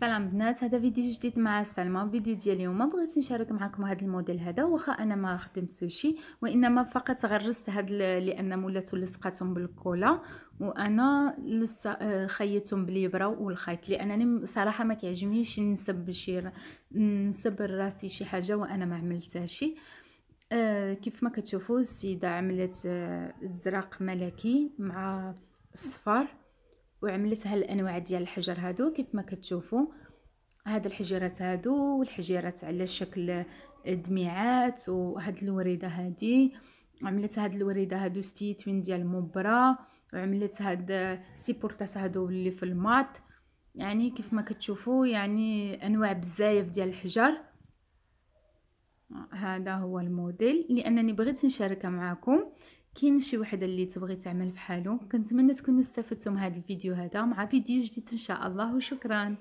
سلام بنات هذا فيديو جديد مع سلمى فيديو ديال اليوم بغيت نشارك معكم هذا الموديل هذا واخا انا ما خدمت سوشي وانما فقط غرست هاد لان مولاتو لصقاتهم بالكولا وانا لسه آه، خيطتهم بالابره والخيط لانني صراحه ما كيعجبنيش نسب شي نسب راسي شي حاجه وانا ما عملتهاش شي آه، كيف ما كتشوفوا السيده عملت الزرق آه، ملكي مع الصفار وعملت هالانواع ديال الحجر هادو كيف ما كتشوفوا هاد الحجيرات هادو والحجيرات على شكل دميعات وهاد الوريده هادي عملت هاد الوريده هادو ستيتوين ديال مبرة وعملت هاد بورتاس هادو اللي في المات يعني كيف ما كتشوفوا يعني انواع بزاف ديال الحجر هذا هو الموديل لانني بغيت نشاركه معكم كاين شي وحده اللي تبغي تعمل بحالو كنتمنى تكونوا استفدتم من هذا الفيديو هذا مع فيديو جديد ان شاء الله وشكرا